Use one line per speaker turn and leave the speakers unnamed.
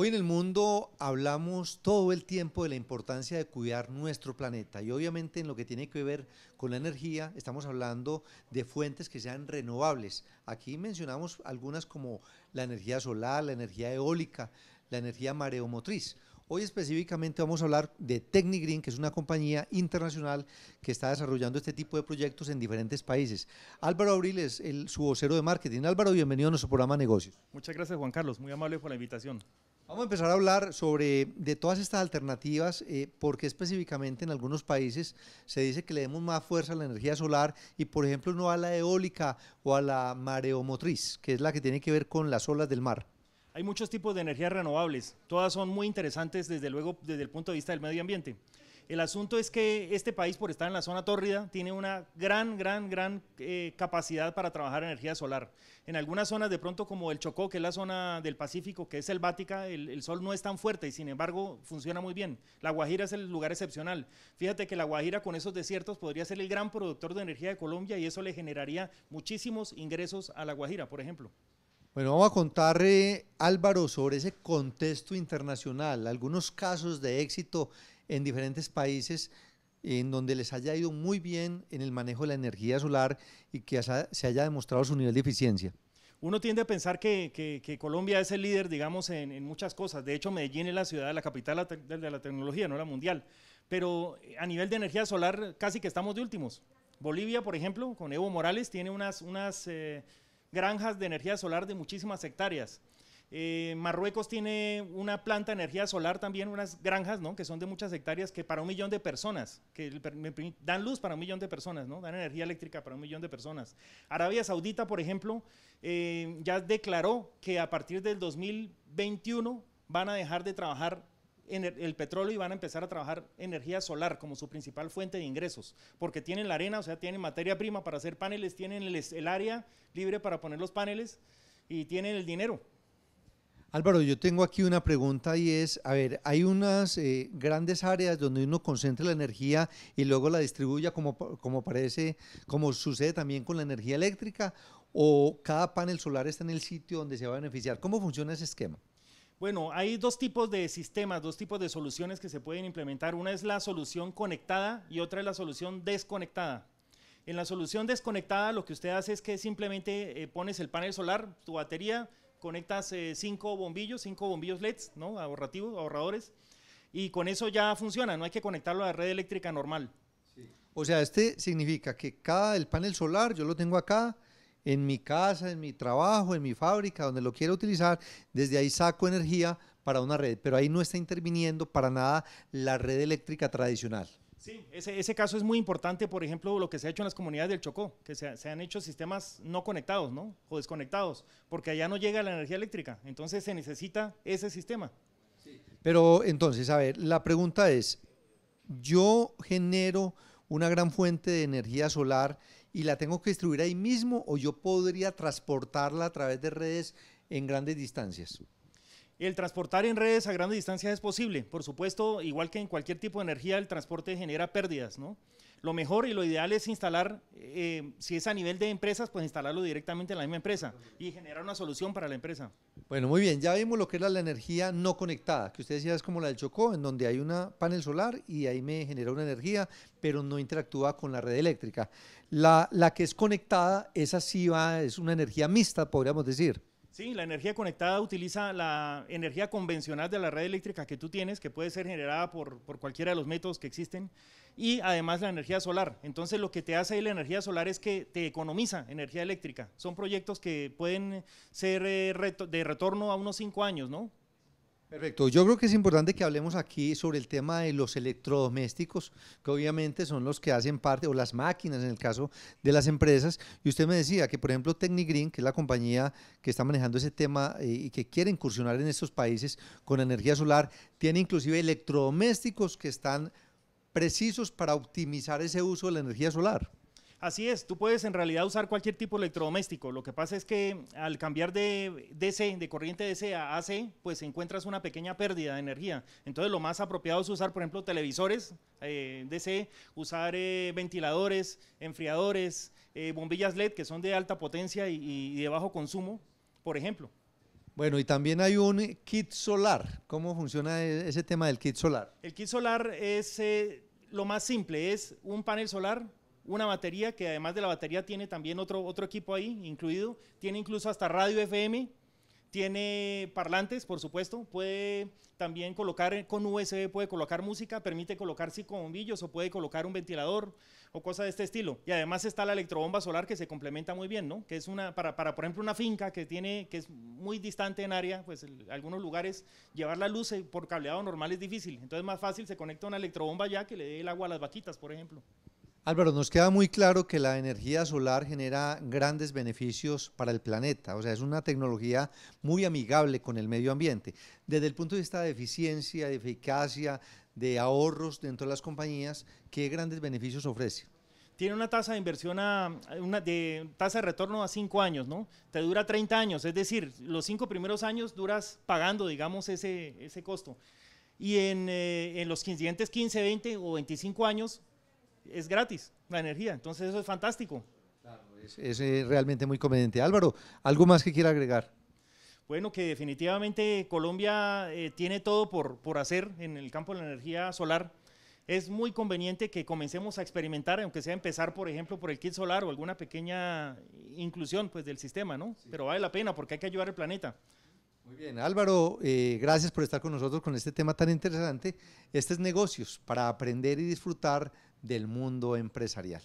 Hoy en el mundo hablamos todo el tiempo de la importancia de cuidar nuestro planeta y obviamente en lo que tiene que ver con la energía estamos hablando de fuentes que sean renovables. Aquí mencionamos algunas como la energía solar, la energía eólica, la energía mareomotriz. Hoy específicamente vamos a hablar de Technigreen, que es una compañía internacional que está desarrollando este tipo de proyectos en diferentes países. Álvaro Abril es el, su vocero de marketing. Álvaro, bienvenido a nuestro programa Negocios.
Muchas gracias, Juan Carlos. Muy amable por la invitación.
Vamos a empezar a hablar sobre de todas estas alternativas, eh, porque específicamente en algunos países se dice que le demos más fuerza a la energía solar y, por ejemplo, no a la eólica o a la mareomotriz, que es la que tiene que ver con las olas del mar.
Hay muchos tipos de energías renovables, todas son muy interesantes desde luego desde el punto de vista del medio ambiente. El asunto es que este país, por estar en la zona tórrida, tiene una gran, gran, gran eh, capacidad para trabajar energía solar. En algunas zonas, de pronto, como el Chocó, que es la zona del Pacífico, que es selvática, el, sol no es tan fuerte y, sin embargo, funciona muy bien. La Guajira es el lugar excepcional. Fíjate que la Guajira, con esos desiertos, podría ser el gran productor de energía de Colombia y eso le generaría muchísimos ingresos a la Guajira, por ejemplo.
Bueno, vamos a contar, eh, Álvaro, sobre ese contexto internacional, algunos casos de éxito en diferentes países en donde les haya ido muy bien en el manejo de la energía solar y que se haya demostrado su nivel de eficiencia. Uno tiende a pensar
que, Colombia es el líder, digamos, en, muchas cosas. De hecho, Medellín es la ciudad, la capital de la tecnología, no la mundial. Pero eh, a nivel de energía solar casi que estamos de últimos. Bolivia, por ejemplo, con Evo Morales, tiene unas, unas eh, granjas de energía solar de muchísimas hectáreas. Eh, Marruecos tiene una planta de energía solar también, unas granjas, ¿no? Que son de muchas hectáreas, que para un millón de personas, que dan luz para un millón de personas, ¿no? Dan energía eléctrica para un millón de personas. Arabia Saudita, por ejemplo, eh, ya declaró que a partir del 2021 van a dejar de trabajar en e-, el, petróleo y van a empezar a trabajar energía solar como su principal fuente de ingresos, porque tienen la arena, o sea, tienen materia prima para hacer paneles, tienen el área libre para poner los paneles y tienen el dinero.
Álvaro, yo tengo aquí una pregunta y es, a ver, hay unas eh, grandes áreas donde uno concentra la energía y luego la distribuye como, parece, como sucede también con la energía eléctrica, o cada panel solar está en el sitio donde se va a beneficiar. ¿Cómo funciona ese esquema?
Bueno, hay dos tipos de sistemas, dos tipos de soluciones que se pueden implementar. Una es la solución conectada y otra es la solución desconectada. En la solución desconectada lo que usted hace es que simplemente eh, pones el panel solar, tu batería, conectas eh, cinco bombillos, cinco bombillos LEDs, ¿no? Ahorrativos, ahorradores, y con eso ya funciona, no hay que conectarlo a la red eléctrica normal.
O sea, este significa que cada, el panel solar, yo lo tengo acá, en mi casa, en mi trabajo, en mi fábrica, donde lo quiero utilizar, desde ahí saco energía para una red, pero ahí no está interviniendo para nada la red eléctrica tradicional.
Sí, ese, ese, caso es muy importante, por ejemplo, lo que se ha hecho en las comunidades del Chocó, que se, han hecho sistemas no conectados, ¿no? O desconectados, porque allá no llega la energía eléctrica, entonces se necesita ese sistema.
Pero entonces, a ver, la pregunta es, yo genero una gran fuente de energía solar y la tengo que distribuir ahí mismo o yo podría transportarla a través de redes en grandes distancias.
El transportar en redes a grandes distancias es posible. Por supuesto, igual que en cualquier tipo de energía, el transporte genera pérdidas, ¿no? Lo mejor y lo ideal es instalar, eh, si es a nivel de empresas, pues instalarlo directamente en la misma empresa y generar una solución para la empresa.
Bueno, muy bien, ya vimos lo que era la energía no conectada, que usted decía es como la del Chocó, en donde hay un panel solar y ahí me genera una energía, pero no interactúa con la red eléctrica. La, que es conectada, esa sí va, es una energía mixta, podríamos decir.
Sí, la energía conectada utiliza la energía convencional de la red eléctrica que tú tienes, que puede ser generada por, cualquiera de los métodos que existen, y además la energía solar. Entonces lo que te hace la energía solar es que te economiza energía eléctrica. Son proyectos que pueden ser eh, de retorno a unos cinco años, ¿no? Perfecto. Yo
creo que es importante que hablemos aquí sobre el tema de los electrodomésticos, que obviamente son los que hacen parte, o las máquinas en el caso de las empresas. Y usted me decía que, por ejemplo, Technigreen, que es la compañía que está manejando ese tema eh, y que quiere incursionar en estos países con energía solar, tiene inclusive electrodomésticos que están precisos para optimizar ese uso de la energía solar.
Así es, tú puedes en realidad usar cualquier tipo de electrodoméstico. Lo que pasa es que al cambiar de DC, de corriente DC a AC, pues encuentras una pequeña pérdida de energía. Entonces lo más apropiado es usar, por ejemplo, televisores eh, DC, usar eh, ventiladores, enfriadores, eh, bombillas LED que son de alta potencia y de bajo consumo, por ejemplo.
Bueno, y también hay un kit solar. ¿Cómo funciona e, ese tema del kit solar?
El kit solar es lo más simple, es un panel solar una batería que además de la batería tiene también otro, otro equipo ahí incluido, tiene incluso hasta radio FM, tiene parlantes, por supuesto, puede también colocar con USB, puede colocar música, permite colocar bombillos o puede colocar un ventilador o cosas de este estilo. Y además está la electrobomba solar que se complementa muy bien, ¿no? Que es una, para, para por ejemplo, una finca que tiene, que es muy distante en área, pues en algunos lugares llevar la luz eh, por cableado normal es difícil. Entonces más fácil se conecta una electrobomba ya que le dé el agua a las vaquitas, por ejemplo.
Álvaro, nos queda muy claro que la energía solar genera grandes beneficios para el planeta, o sea, es una tecnología muy amigable con el medio ambiente. Desde el punto de vista de eficiencia, de eficacia, de ahorros dentro de las compañías, ¿qué grandes beneficios ofrece? Tiene una tasa de
inversión a, una de tasa de retorno a cinco años, ¿no? Te dura 30 años, es decir, los cinco primeros años duras pagando, digamos, ese, costo. Y en, eh, en los siguientes 15, 20 o 25 años es gratis la energía. Entonces eso es fantástico.
es, eh, realmente muy conveniente. Álvaro, ¿algo más que quiera agregar?
Bueno, que definitivamente Colombia eh, tiene todo por, por hacer en el campo de la energía solar. Es muy conveniente que comencemos a experimentar, aunque sea empezar, por ejemplo, por el kit solar o alguna pequeña inclusión pues, del sistema, ¿no? Pero vale la pena porque hay que ayudar al planeta.
Muy bien, Álvaro, eh, gracias por estar con nosotros con este tema tan interesante. Este es negocios para aprender y disfrutar del mundo empresarial.